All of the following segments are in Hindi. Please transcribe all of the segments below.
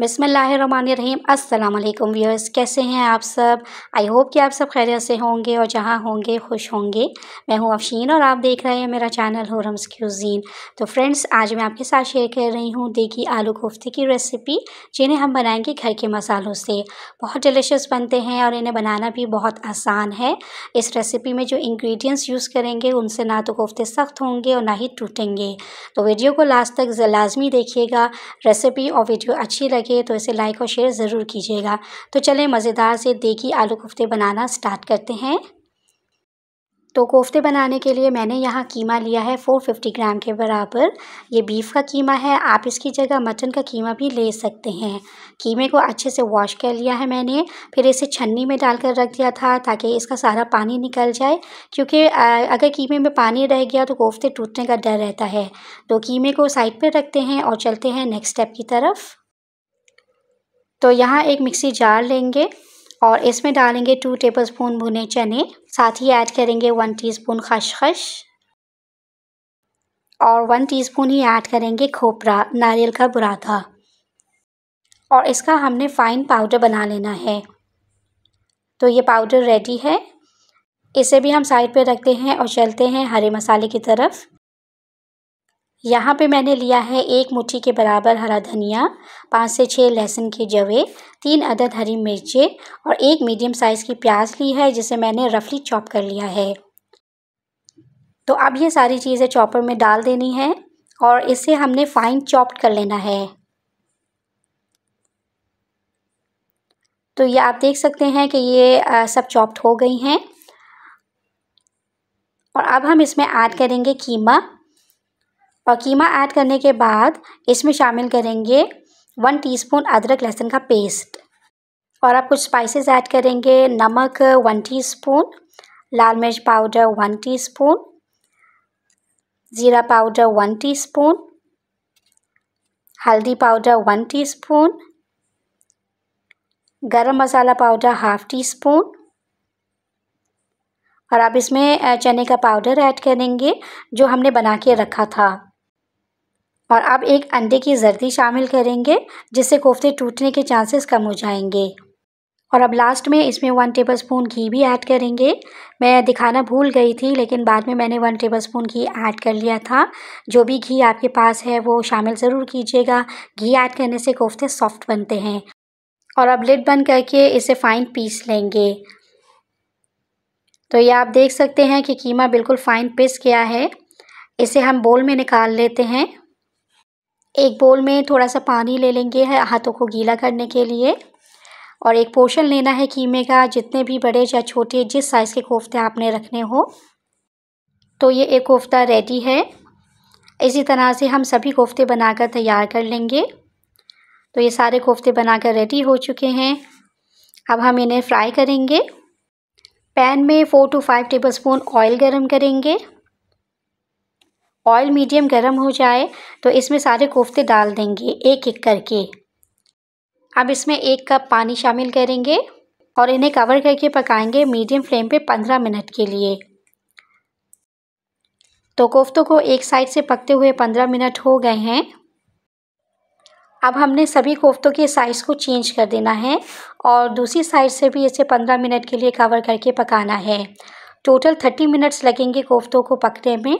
बसमीम अल्लाम व्यूअर्स कैसे हैं आप सब आई होप कि आप सब खैरियत से होंगे और जहाँ होंगे खुश होंगे मैं हूँ अफशीन और आप देख रहे हैं मेरा चैनल हुरम्स क्यूजीन तो फ्रेंड्स आज मैं आपके साथ शेयर कर रही हूँ देखी आलू कोफ्ते की रेसिपी जिन्हें हम बनाएंगे घर के मसालों से बहुत डिलिशस बनते हैं और इन्हें बनाना भी बहुत आसान है इस रेसिपी में जो इन्ग्रीडियंट्स यूज़ करेंगे उनसे ना तो कोफ्ते सख्त होंगे और ना ही टूटेंगे तो वीडियो को लास्ट तक लाजमी देखिएगा रेसिपी और वीडियो अच्छी लगे तो इसे लाइक और शेयर ज़रूर कीजिएगा तो चलें मज़ेदार से देखी आलू कोफ्ते बनाना स्टार्ट करते हैं तो कोफ्ते बनाने के लिए मैंने यहाँ कीमा लिया है 450 ग्राम के बराबर ये बीफ़ का कीमा है आप इसकी जगह मटन का कीमा भी ले सकते हैं कीमे को अच्छे से वॉश कर लिया है मैंने फिर इसे छन्नी में डालकर रख दिया था ताकि इसका सारा पानी निकल जाए क्योंकि अगर कीमे में पानी रह गया तो कोफ्ते टूटने का डर रहता है तो कीमे को साइड पर रखते हैं और चलते हैं नेक्स्ट स्टेप की तरफ तो यहाँ एक मिक्सी जार लेंगे और इसमें डालेंगे टू टेबलस्पून भुने चने साथ ही ऐड करेंगे वन टीस्पून खसखस और वन टीस्पून ही ऐड करेंगे खोपरा नारियल का बुरादा और इसका हमने फ़ाइन पाउडर बना लेना है तो ये पाउडर रेडी है इसे भी हम साइड पे रखते हैं और चलते हैं हरे मसाले की तरफ यहाँ पे मैंने लिया है एक मुट्ठी के बराबर हरा धनिया पाँच से छः लहसुन के जवे तीन अदद हरी मिर्चें और एक मीडियम साइज़ की प्याज ली है जिसे मैंने रफली चॉप कर लिया है तो अब ये सारी चीज़ें चॉपर में डाल देनी है और इसे हमने फाइन चॉप्ड कर लेना है तो ये आप देख सकते हैं कि ये सब चॉप्ड हो गई हैं और अब हम इसमें ऐड करेंगे कीमा और कीमा ऐड करने के बाद इसमें शामिल करेंगे वन टीस्पून अदरक लहसुन का पेस्ट और आप कुछ स्पाइसेस ऐड करेंगे नमक वन टीस्पून, लाल मिर्च पाउडर वन टीस्पून, ज़ीरा पाउडर वन टीस्पून, हल्दी powder one teaspoon, garam masala powder half teaspoon और आप इसमें चने का पाउडर ऐड करेंगे जो हमने बना के रखा था और अब एक अंडे की जर्दी शामिल करेंगे जिससे कोफ्ते टूटने के चांसेस कम हो जाएंगे और अब लास्ट में इसमें वन टेबल स्पून घी भी ऐड करेंगे मैं दिखाना भूल गई थी लेकिन बाद में मैंने one tablespoon ghee add कर लिया था जो भी घी आपके पास है वो शामिल ज़रूर कीजिएगा घी ऐड करने से कोफ्ते सॉफ्ट बनते हैं और अब लिड बंद करके इसे फ़ाइन पीस लेंगे तो ये आप देख सकते हैं कि कीमा बिल्कुल फ़ाइन पिस गया है इसे हम बोल में निकाल लेते हैं एक बोल में थोड़ा सा पानी ले लेंगे हाथों को गीला करने के लिए और एक पोर्शन लेना है कीमे का जितने भी बड़े या छोटे जिस साइज़ के कोफ्ते आपने रखने हो तो ये एक कोफ्ता रेडी है इसी तरह से हम सभी कोफ्ते बनाकर तैयार कर लेंगे तो ये सारे कोफ्ते बनाकर रेडी हो चुके हैं अब हम इन्हें फ्राई करेंगे पैन में four to five tablespoon oil गरम करेंगे ऑयल मीडियम गर्म हो जाए तो इसमें सारे कोफ्ते डाल देंगे एक एक करके अब इसमें एक कप पानी शामिल करेंगे और इन्हें कवर करके पकाएंगे मीडियम फ्लेम पे पंद्रह मिनट के लिए तो कोफ्तों को एक साइड से पकते हुए पंद्रह मिनट हो गए हैं अब हमने सभी कोफ्तों के साइज़ को चेंज कर देना है और दूसरी साइड से भी इसे पंद्रह मिनट के लिए कवर करके पकाना है टोटल थर्टी मिनट्स लगेंगे कोफ्तों को पकने में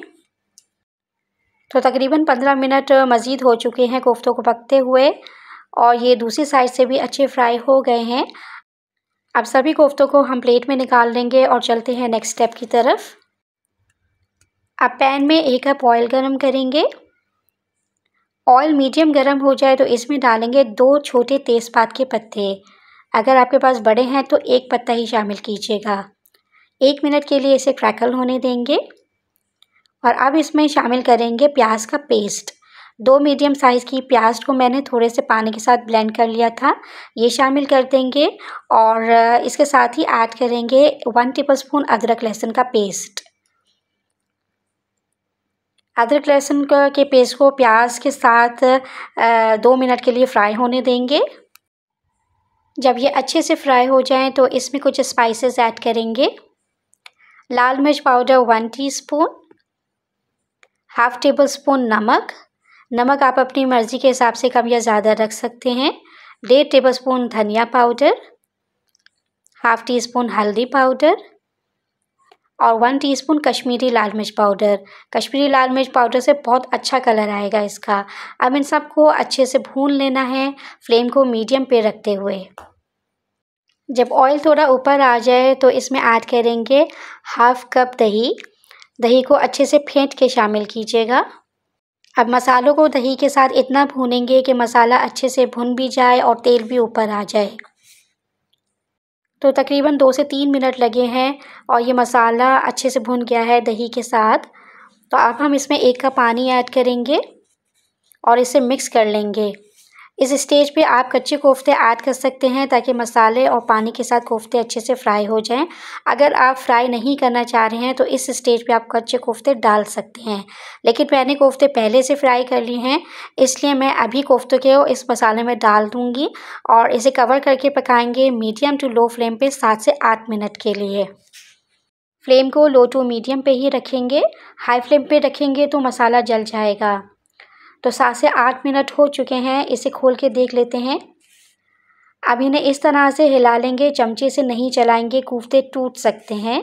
तो तकरीबन पंद्रह मिनट मज़ीद हो चुके हैं कोफ्तों को पकते हुए और ये दूसरी साइड से भी अच्छे फ्राई हो गए हैं अब सभी कोफ्तों को हम प्लेट में निकाल लेंगे और चलते हैं नेक्स्ट स्टेप की तरफ अब पैन में एक कप ऑयल गरम करेंगे ऑयल मीडियम गरम हो जाए तो इसमें डालेंगे दो छोटे तेज़पात के पत्ते अगर आपके पास बड़े हैं तो एक पत्ता ही शामिल कीजिएगा एक मिनट के लिए इसे क्रैकल होने देंगे और अब इसमें शामिल करेंगे प्याज का पेस्ट दो मीडियम साइज़ की प्याज को मैंने थोड़े से पानी के साथ ब्लेंड कर लिया था ये शामिल कर देंगे और इसके साथ ही ऐड करेंगे वन टेबल स्पून अदरक लहसुन का पेस्ट अदरक लहसुन के पेस्ट को प्याज के साथ दो मिनट के लिए फ्राई होने देंगे जब ये अच्छे से फ्राई हो जाए तो इसमें कुछ स्पाइसेस ऐड करेंगे लाल मिर्च powder one teaspoon half tablespoon नमक नमक आप अपनी मर्ज़ी के हिसाब से कम या ज़्यादा रख सकते हैं डेढ़ टेबल स्पून धनिया पाउडर हाफ़ टी स्पून हल्दी पाउडर और वन टीस्पून कश्मीरी लाल मिर्च पाउडर कश्मीरी लाल मिर्च पाउडर से बहुत अच्छा कलर आएगा इसका अब इन सबको अच्छे से भून लेना है फ्लेम को मीडियम पे रखते हुए जब ऑयल थोड़ा ऊपर आ जाए तो इसमें ऐड करेंगे हाफ़ कप दही दही को अच्छे से फेंट के शामिल कीजिएगा अब मसालों को दही के साथ इतना भूनेंगे कि मसाला अच्छे से भुन भी जाए और तेल भी ऊपर आ जाए तो तकरीबन दो से तीन मिनट लगे हैं और ये मसाला अच्छे से भुन गया है दही के साथ तो अब हम इसमें एक कप पानी ऐड करेंगे और इसे मिक्स कर लेंगे इस स्टेज पे आप कच्चे कोफ्ते ऐड कर सकते हैं ताकि मसाले और पानी के साथ कोफ्ते अच्छे से फ्राई हो जाएं अगर आप फ्राई नहीं करना चाह रहे हैं तो इस स्टेज पे आप कच्चे कोफ्ते डाल सकते हैं लेकिन मैंने कोफ्ते पहले से फ्राई कर लिए हैं इसलिए मैं अभी कोफ्तों के इस मसाले में डाल दूँगी और इसे कवर करके पकाएँगे मीडियम टू लो फ्लेम पर सात से आठ मिनट के लिए फ्लेम को लो टू मीडियम पे ही रखेंगे हाई फ्लेम पे रखेंगे तो मसाला जल जाएगा तो सात से आठ मिनट हो चुके हैं इसे खोल के देख लेते हैं अब इन्हें इस तरह से हिला लेंगे चमचे से नहीं चलाएंगे कोफ्ते टूट सकते हैं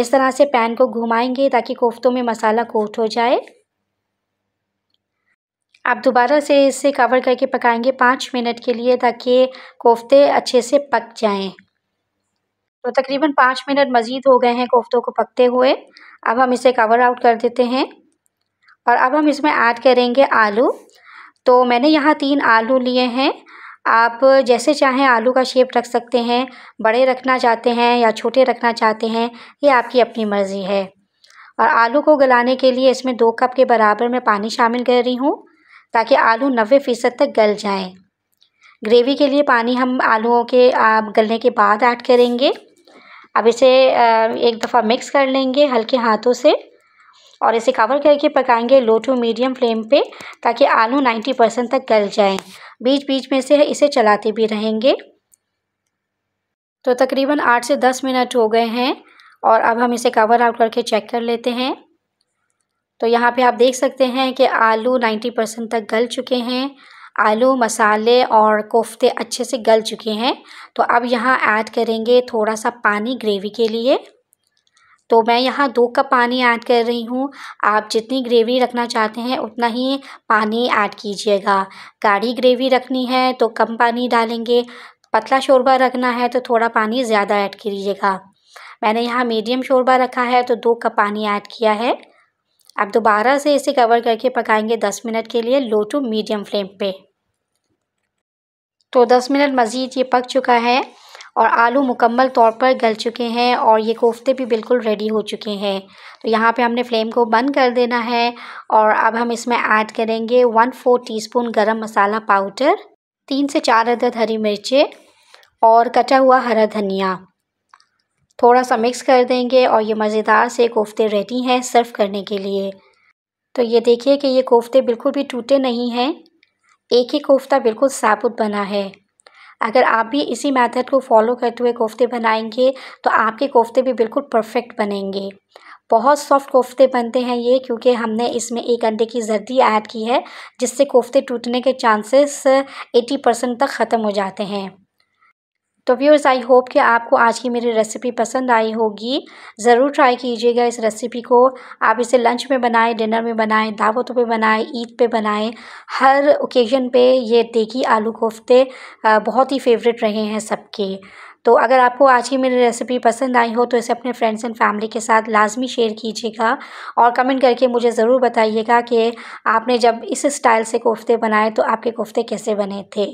इस तरह से पैन को घुमाएंगे ताकि कोफ्तों में मसाला कोट हो जाए आप दोबारा से इसे कवर करके पकाएंगे पाँच मिनट के लिए ताकि कोफ्ते अच्छे से पक जाएं। तो तकरीबन पाँच मिनट मज़ीद हो गए हैं कोफ्तों को पकते हुए अब हम इसे कवर आउट कर देते हैं और अब हम इसमें ऐड करेंगे आलू तो मैंने यहाँ तीन आलू लिए हैं आप जैसे चाहें आलू का शेप रख सकते हैं बड़े रखना चाहते हैं या छोटे रखना चाहते हैं ये आपकी अपनी मर्ज़ी है और आलू को गलाने के लिए इसमें दो कप के बराबर में पानी शामिल कर रही हूँ ताकि आलू नब्बे फ़ीसद तक गल जाएं ग्रेवी के लिए पानी हम आलूओं के गलने के बाद ऐड करेंगे अब इसे एक दफ़ा मिक्स कर लेंगे हल्के हाथों से और इसे कवर करके पकाएंगे लो टू मीडियम फ्लेम पे ताकि आलू 90 परसेंट तक गल जाएं बीच बीच में से इसे चलाते भी रहेंगे तो तकरीबन आठ से दस मिनट हो गए हैं और अब हम इसे कवर आउट करके चेक कर लेते हैं तो यहाँ पे आप देख सकते हैं कि आलू 90 परसेंट तक गल चुके हैं आलू मसाले और कोफ्ते अच्छे से गल चुके हैं तो अब यहाँ ऐड करेंगे थोड़ा सा पानी ग्रेवी के लिए तो मैं यहाँ दो कप पानी ऐड कर रही हूँ आप जितनी ग्रेवी रखना चाहते हैं उतना ही पानी ऐड कीजिएगा गाढ़ी ग्रेवी रखनी है तो कम पानी डालेंगे पतला शोरबा रखना है तो थोड़ा पानी ज़्यादा ऐड कीजिएगा मैंने यहाँ मीडियम शोरबा रखा है तो दो कप पानी ऐड किया है अब दोबारा से इसे कवर करके पकाएंगे दस मिनट के लिए लो टू मीडियम फ्लेम पे तो दस मिनट मज़ीद ये पक चुका है और आलू मुकम्मल तौर पर गल चुके हैं और ये कोफ्ते भी बिल्कुल रेडी हो चुके हैं तो यहाँ पे हमने फ्लेम को बंद कर देना है और अब हम इसमें ऐड करेंगे one four teaspoon garam masala powder तीन से चार अदद हरी मिर्चें और कटा हुआ हरा धनिया थोड़ा सा मिक्स कर देंगे और ये मज़ेदार से कोफ्ते रेडी हैं सर्व करने के लिए तो ये देखिए कि ये कोफ्ते बिल्कुल भी टूटे नहीं हैं एक ही कोफ्ता बिल्कुल साबुत बना है अगर आप भी इसी मेथड को फॉलो करते हुए कोफ्ते बनाएंगे तो आपके कोफ्ते भी बिल्कुल परफेक्ट बनेंगे बहुत सॉफ्ट कोफ्ते बनते हैं ये क्योंकि हमने इसमें एक अंडे की जर्दी ऐड की है जिससे कोफ्ते टूटने के चांसेस 80 परसेंट तक ख़त्म हो जाते हैं तो व्यूअर्स आई होप कि आपको आज की मेरी रेसिपी पसंद आई होगी ज़रूर ट्राई कीजिएगा इस रेसिपी को आप इसे लंच में बनाएं डिनर में बनाएं दावतों पे बनाएं ईद पे बनाएं हर ओकेजन पे ये देगी आलू कोफ्ते बहुत ही फेवरेट रहे हैं सबके तो अगर आपको आज की मेरी रेसिपी पसंद आई हो तो इसे अपने फ्रेंड्स एंड फैमिली के साथ लाजमी शेयर कीजिएगा और कमेंट करके मुझे ज़रूर बताइएगा कि आपने जब इस स्टाइल से कोफ्ते बनाए तो आपके कोफ्ते कैसे बने थे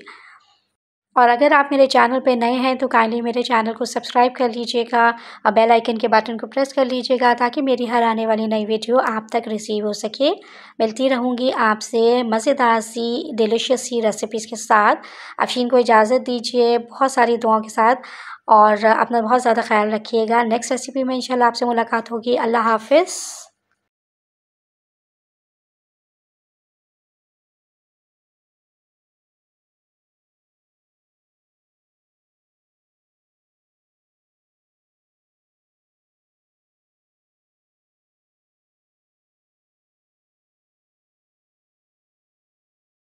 और अगर आप मेरे चैनल पर नए हैं तो काइंडली मेरे चैनल को सब्सक्राइब कर लीजिएगा और बेल आइकन के बटन को प्रेस कर लीजिएगा ताकि मेरी हर आने वाली नई वीडियो आप तक रिसीव हो सके मिलती रहूँगी आपसे मज़ेदार सी डिलिशियस सी रेसिपीज़ के साथ अफीन को इजाज़त दीजिए बहुत सारी दुआओं के साथ और अपना बहुत ज़्यादा ख्याल रखिएगा नेक्स्ट रेसिपी में इंशाल्लाह आपसे मुलाकात होगी अल्लाह हाफिज़